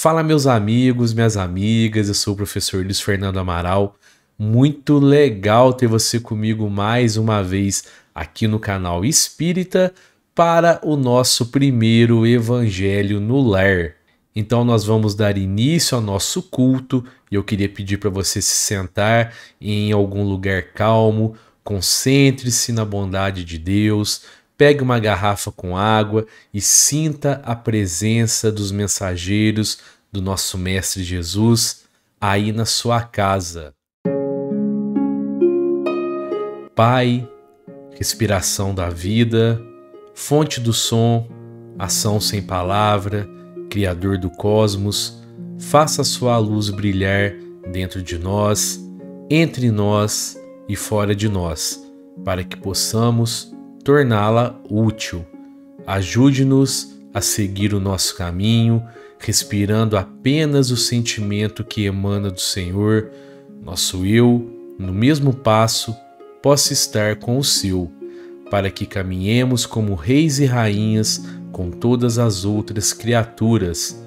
Fala, meus amigos, minhas amigas, eu sou o professor Luiz Fernando Amaral. Muito legal ter você comigo mais uma vez aqui no canal Espírita para o nosso primeiro Evangelho no Lar. Então, nós vamos dar início ao nosso culto e eu queria pedir para você se sentar em algum lugar calmo, concentre-se na bondade de Deus pegue uma garrafa com água e sinta a presença dos mensageiros do nosso Mestre Jesus aí na sua casa. Pai, respiração da vida, fonte do som, ação sem palavra, Criador do cosmos, faça a sua luz brilhar dentro de nós, entre nós e fora de nós, para que possamos torná-la útil. Ajude-nos a seguir o nosso caminho, respirando apenas o sentimento que emana do Senhor, nosso eu, no mesmo passo, possa estar com o seu, para que caminhemos como reis e rainhas com todas as outras criaturas,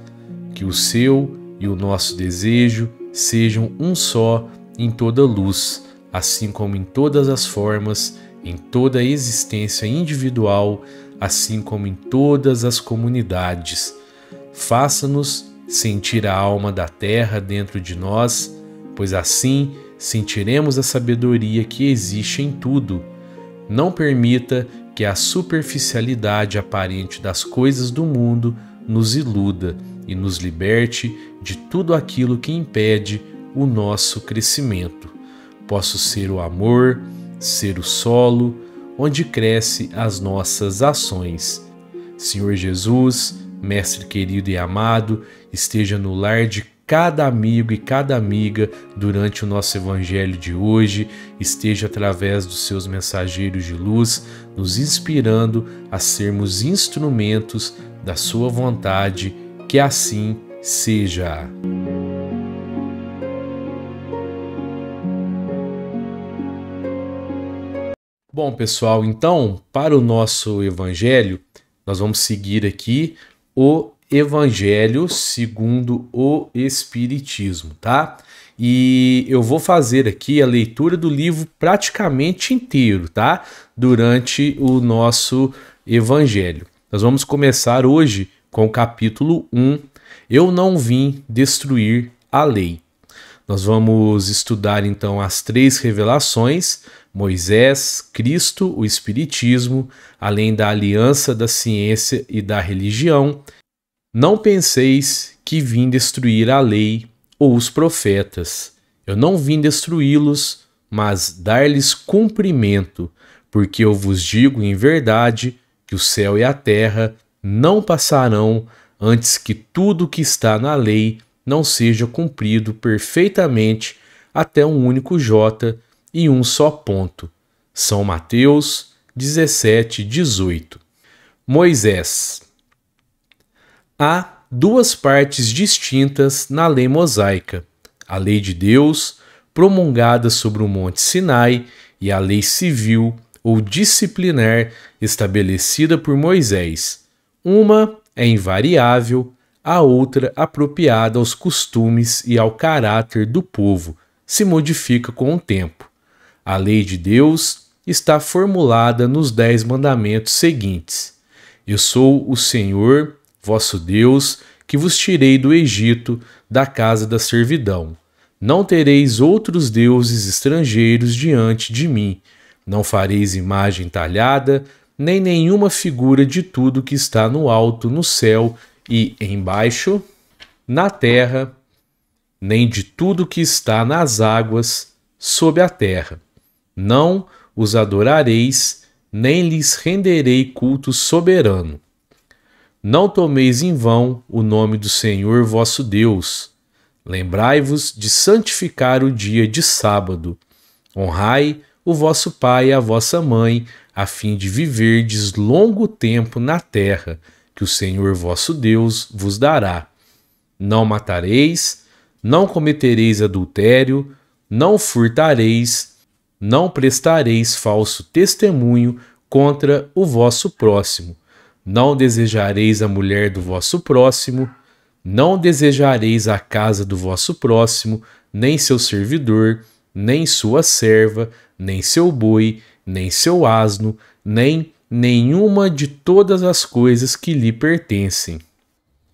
que o seu e o nosso desejo sejam um só em toda luz, assim como em todas as formas em toda a existência individual, assim como em todas as comunidades. Faça-nos sentir a alma da terra dentro de nós, pois assim sentiremos a sabedoria que existe em tudo. Não permita que a superficialidade aparente das coisas do mundo nos iluda e nos liberte de tudo aquilo que impede o nosso crescimento. Posso ser o amor, ser o solo onde cresce as nossas ações. Senhor Jesus, mestre querido e amado, esteja no lar de cada amigo e cada amiga durante o nosso evangelho de hoje, esteja através dos seus mensageiros de luz, nos inspirando a sermos instrumentos da sua vontade, que assim seja. Bom, pessoal, então, para o nosso evangelho, nós vamos seguir aqui o Evangelho segundo o Espiritismo, tá? E eu vou fazer aqui a leitura do livro praticamente inteiro, tá? Durante o nosso Evangelho. Nós vamos começar hoje com o capítulo 1. Eu não vim destruir a lei. Nós vamos estudar então as três revelações Moisés, Cristo, o Espiritismo, além da aliança da ciência e da religião, não penseis que vim destruir a lei ou os profetas. Eu não vim destruí-los, mas dar-lhes cumprimento, porque eu vos digo em verdade que o céu e a terra não passarão antes que tudo que está na lei não seja cumprido perfeitamente até um único jota e um só ponto. São Mateus 17, 18. Moisés. Há duas partes distintas na lei mosaica: a lei de Deus, promulgada sobre o Monte Sinai, e a lei civil ou disciplinar estabelecida por Moisés. Uma é invariável, a outra apropriada aos costumes e ao caráter do povo, se modifica com o tempo. A lei de Deus está formulada nos dez mandamentos seguintes: Eu sou o Senhor, vosso Deus, que vos tirei do Egito, da casa da servidão. Não tereis outros deuses estrangeiros diante de mim. Não fareis imagem talhada, nem nenhuma figura de tudo que está no alto, no céu e embaixo, na terra, nem de tudo que está nas águas, sob a terra. Não os adorareis, nem lhes renderei culto soberano. Não tomeis em vão o nome do Senhor vosso Deus. Lembrai-vos de santificar o dia de sábado. Honrai o vosso pai e a vossa mãe, a fim de viverdes longo tempo na terra, que o Senhor vosso Deus vos dará. Não matareis, não cometereis adultério, não furtareis, não prestareis falso testemunho contra o vosso próximo. Não desejareis a mulher do vosso próximo, não desejareis a casa do vosso próximo, nem seu servidor, nem sua serva, nem seu boi, nem seu asno, nem nenhuma de todas as coisas que lhe pertencem.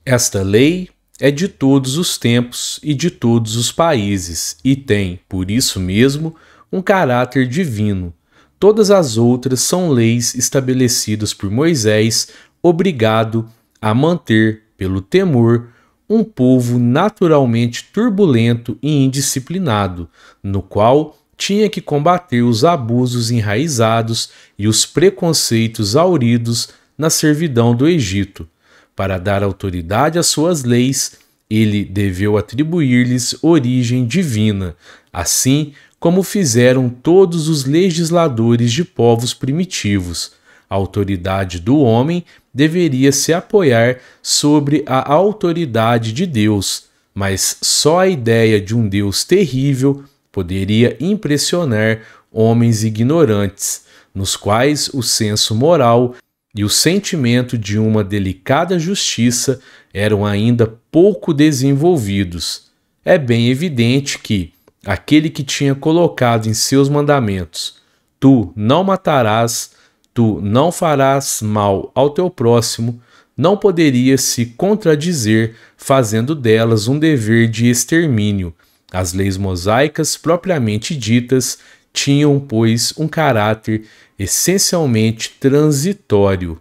Esta lei é de todos os tempos e de todos os países, e tem, por isso mesmo, um caráter divino. Todas as outras são leis estabelecidas por Moisés, obrigado a manter, pelo temor, um povo naturalmente turbulento e indisciplinado, no qual tinha que combater os abusos enraizados e os preconceitos auridos na servidão do Egito. Para dar autoridade às suas leis, ele deveu atribuir-lhes origem divina. Assim, como fizeram todos os legisladores de povos primitivos. A autoridade do homem deveria se apoiar sobre a autoridade de Deus, mas só a ideia de um Deus terrível poderia impressionar homens ignorantes, nos quais o senso moral e o sentimento de uma delicada justiça eram ainda pouco desenvolvidos. É bem evidente que, aquele que tinha colocado em seus mandamentos: Tu não matarás, tu não farás mal ao teu próximo, não poderia se contradizer, fazendo delas um dever de extermínio. As leis mosaicas propriamente ditas tinham, pois, um caráter essencialmente transitório.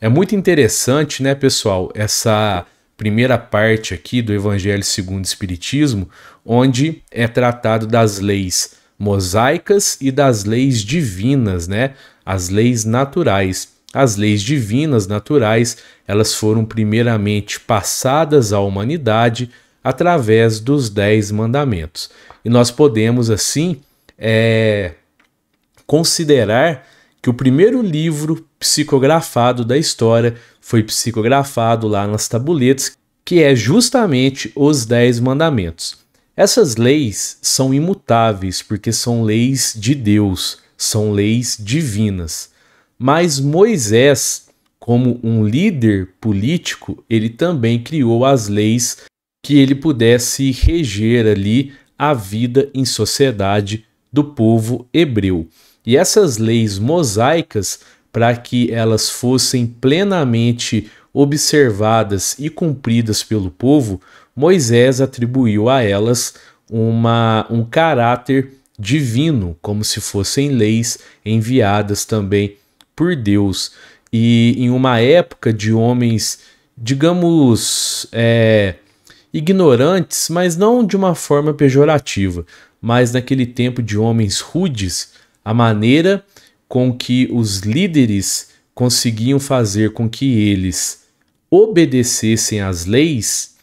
É muito interessante, né, pessoal, essa primeira parte aqui do Evangelho segundo o Espiritismo, onde é tratado das leis mosaicas e das leis divinas, né? As leis naturais. As leis divinas naturais, elas foram primeiramente passadas à humanidade através dos dez mandamentos. E nós podemos, assim, é, considerar que o primeiro livro psicografado da história foi psicografado lá nas tabuletas, que é justamente os Dez Mandamentos. Essas leis são imutáveis porque são leis de Deus, são leis divinas. Mas Moisés, como um líder político, ele também criou as leis que ele pudesse reger ali a vida em sociedade do povo hebreu. E essas leis mosaicas, para que elas fossem plenamente observadas e cumpridas pelo povo, Moisés atribuiu a elas uma, um caráter divino, como se fossem leis enviadas também por Deus. E em uma época de homens, digamos, é, ignorantes, mas não de uma forma pejorativa, mas naquele tempo de homens rudes, a maneira com que os líderes conseguiam fazer com que eles obedecessem às leis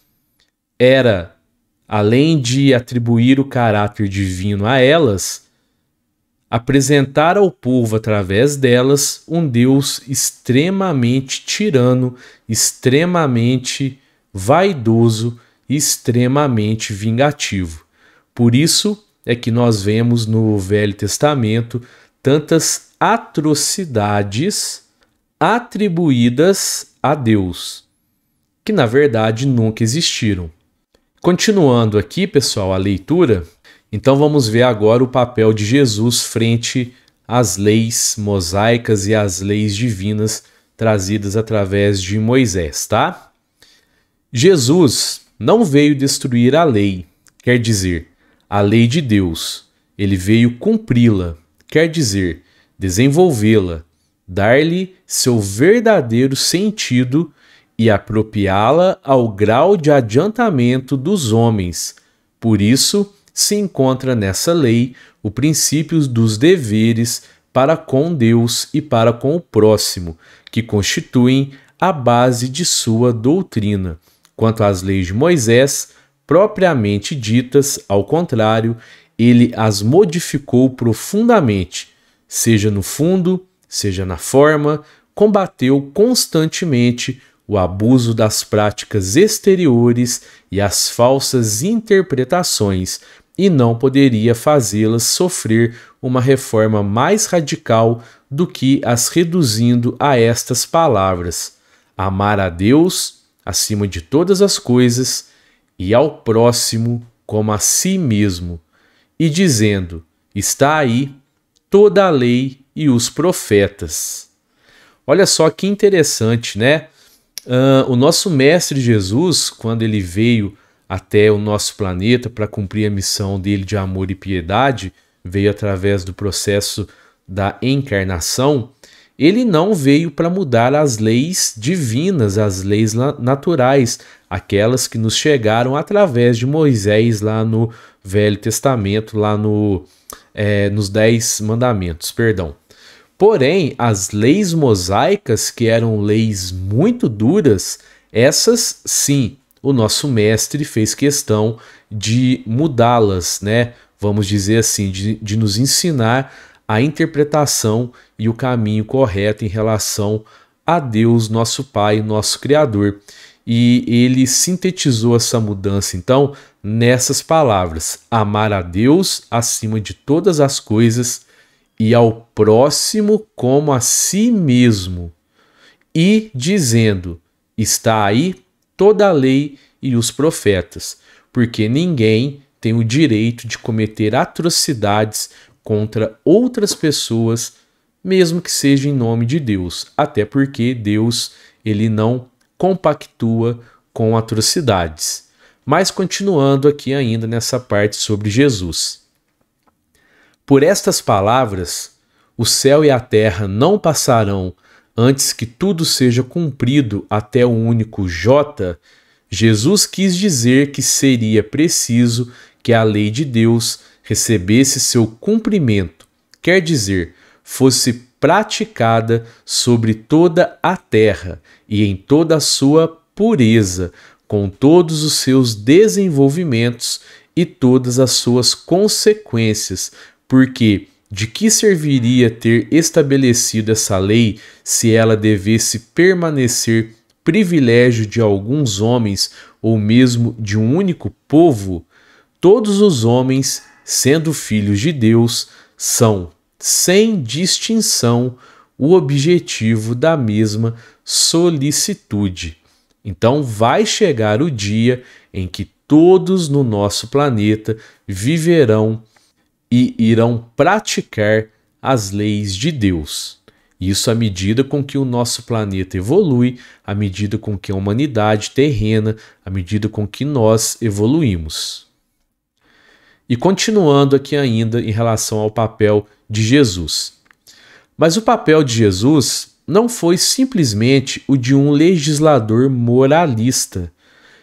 era, além de atribuir o caráter divino a elas, apresentar ao povo através delas um Deus extremamente tirano, extremamente vaidoso, extremamente vingativo. Por isso, é que nós vemos no Velho Testamento tantas atrocidades atribuídas a Deus, que na verdade nunca existiram. Continuando aqui, pessoal, a leitura, então vamos ver agora o papel de Jesus frente às leis mosaicas e às leis divinas trazidas através de Moisés, tá? Jesus não veio destruir a lei, quer dizer, a lei de Deus, ele veio cumpri-la, quer dizer, desenvolvê-la, dar-lhe seu verdadeiro sentido e apropriá-la ao grau de adiantamento dos homens. Por isso, se encontra nessa lei o princípio dos deveres para com Deus e para com o próximo, que constituem a base de sua doutrina. Quanto às leis de Moisés, propriamente ditas, ao contrário, ele as modificou profundamente, seja no fundo, seja na forma, combateu constantemente o abuso das práticas exteriores e as falsas interpretações, e não poderia fazê-las sofrer uma reforma mais radical do que as reduzindo a estas palavras: amar a Deus acima de todas as coisas e ao próximo como a si mesmo, e dizendo: Está aí toda a lei e os profetas. Olha só que interessante, né? Uh, o nosso Mestre Jesus, quando ele veio até o nosso planeta para cumprir a missão dele de amor e piedade, veio através do processo da encarnação, ele não veio para mudar as leis divinas, as leis naturais, aquelas que nos chegaram através de Moisés lá no Velho Testamento, lá no, é, nos Dez Mandamentos, perdão. Porém, as leis mosaicas, que eram leis muito duras, essas sim, o nosso mestre fez questão de mudá-las, né? Vamos dizer assim, de, de nos ensinar a interpretação e o caminho correto em relação a Deus, nosso Pai, nosso Criador. E ele sintetizou essa mudança, então, nessas palavras: amar a Deus acima de todas as coisas e ao próximo como a si mesmo. E dizendo: está aí toda a lei e os profetas, porque ninguém tem o direito de cometer atrocidades contra outras pessoas mesmo que seja em nome de Deus, até porque Deus ele não compactua com atrocidades. Mas continuando aqui ainda nessa parte sobre Jesus. Por estas palavras, o céu e a terra não passarão antes que tudo seja cumprido até o único J, Jesus quis dizer que seria preciso que a lei de Deus recebesse seu cumprimento. Quer dizer, fosse praticada sobre toda a terra e em toda a sua pureza, com todos os seus desenvolvimentos e todas as suas consequências, porque de que serviria ter estabelecido essa lei se ela devesse permanecer privilégio de alguns homens ou mesmo de um único povo? Todos os homens, sendo filhos de Deus, são sem distinção, o objetivo da mesma solicitude. Então vai chegar o dia em que todos no nosso planeta viverão e irão praticar as leis de Deus. Isso à medida com que o nosso planeta evolui, à medida com que a humanidade terrena, à medida com que nós evoluímos. E continuando aqui ainda em relação ao papel de Jesus. Mas o papel de Jesus não foi simplesmente o de um legislador moralista,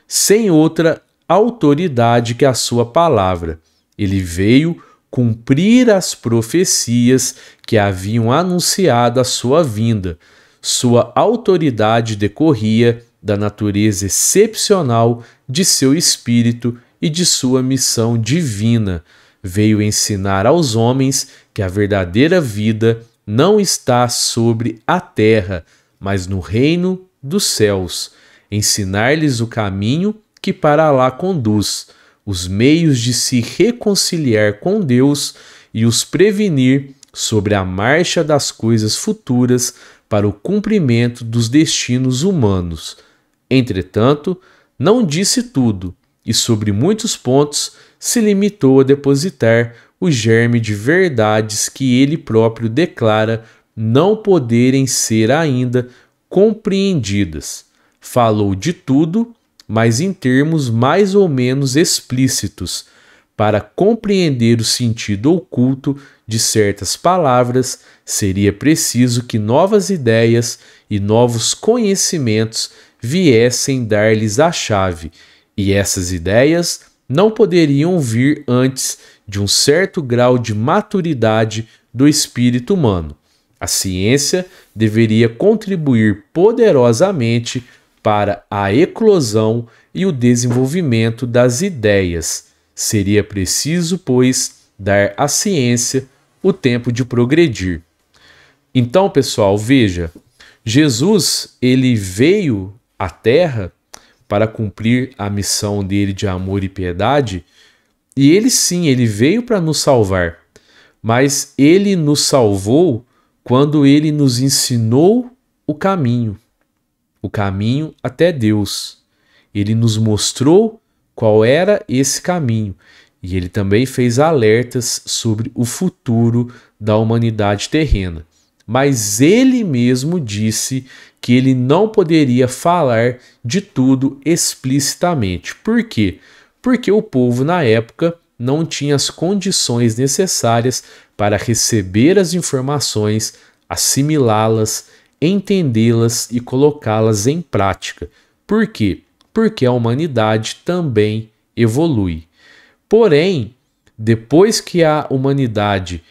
sem outra autoridade que a sua palavra. Ele veio cumprir as profecias que haviam anunciado a sua vinda. Sua autoridade decorria da natureza excepcional de seu espírito e de sua missão divina. Veio ensinar aos homens que a verdadeira vida não está sobre a terra, mas no reino dos céus. Ensinar-lhes o caminho que para lá conduz, os meios de se reconciliar com Deus e os prevenir sobre a marcha das coisas futuras para o cumprimento dos destinos humanos. Entretanto, não disse tudo, e, sobre muitos pontos, se limitou a depositar o germe de verdades que ele próprio declara não poderem ser ainda compreendidas. Falou de tudo, mas em termos mais ou menos explícitos, para compreender o sentido oculto de certas palavras, seria preciso que novas ideias e novos conhecimentos viessem dar-lhes a chave e essas ideias não poderiam vir antes de um certo grau de maturidade do espírito humano. A ciência deveria contribuir poderosamente para a eclosão e o desenvolvimento das ideias. Seria preciso, pois, dar à ciência o tempo de progredir. Então, pessoal, veja, Jesus ele veio à Terra para cumprir a missão dele de amor e piedade. E ele sim, ele veio para nos salvar, mas ele nos salvou quando ele nos ensinou o caminho, o caminho até Deus. Ele nos mostrou qual era esse caminho e ele também fez alertas sobre o futuro da humanidade terrena mas ele mesmo disse que ele não poderia falar de tudo explicitamente. Por quê? Porque o povo na época não tinha as condições necessárias para receber as informações, assimilá-las, entendê-las e colocá-las em prática. Por quê? Porque a humanidade também evolui. Porém, depois que a humanidade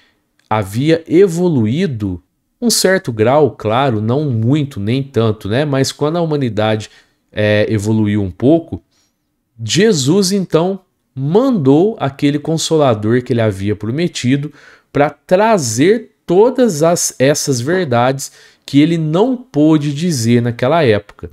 havia evoluído, um certo grau, claro, não muito nem tanto, né? Mas quando a humanidade é, evoluiu um pouco, Jesus então mandou aquele consolador que ele havia prometido para trazer todas as, essas verdades que ele não pôde dizer naquela época.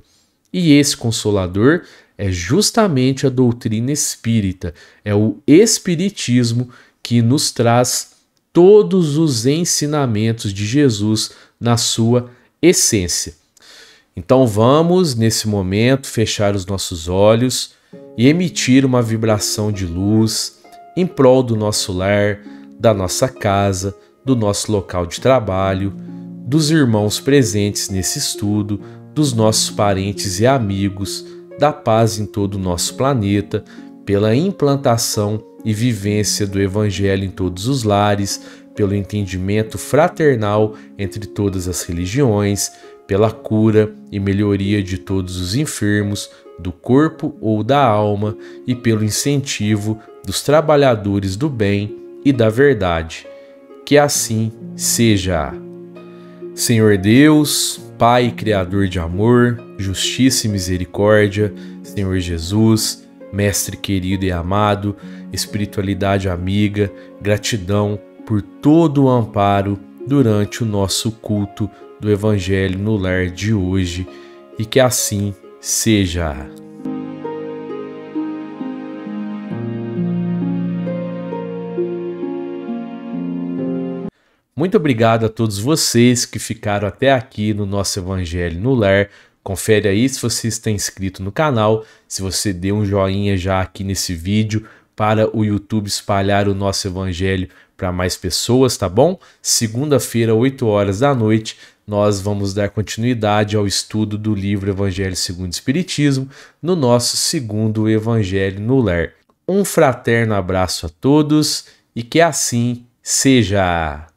E esse consolador é justamente a doutrina espírita, é o espiritismo que nos traz todos os ensinamentos de Jesus na sua essência. Então vamos, nesse momento, fechar os nossos olhos e emitir uma vibração de luz em prol do nosso lar, da nossa casa, do nosso local de trabalho, dos irmãos presentes nesse estudo, dos nossos parentes e amigos, da paz em todo o nosso planeta, pela implantação e vivência do Evangelho em todos os lares, pelo entendimento fraternal entre todas as religiões, pela cura e melhoria de todos os enfermos, do corpo ou da alma, e pelo incentivo dos trabalhadores do bem e da verdade. Que assim seja. Senhor Deus, Pai Criador de amor, justiça e misericórdia, Senhor Jesus, Mestre querido e amado, espiritualidade amiga, gratidão por todo o amparo durante o nosso culto do Evangelho no lar de hoje e que assim seja. Muito obrigado a todos vocês que ficaram até aqui no nosso Evangelho no Lar. Confere aí se você está inscrito no canal, se você deu um joinha já aqui nesse vídeo para o YouTube espalhar o nosso evangelho para mais pessoas, tá bom? Segunda-feira, 8 horas da noite, nós vamos dar continuidade ao estudo do livro Evangelho segundo o Espiritismo no nosso segundo Evangelho no Ler. Um fraterno abraço a todos e que assim seja!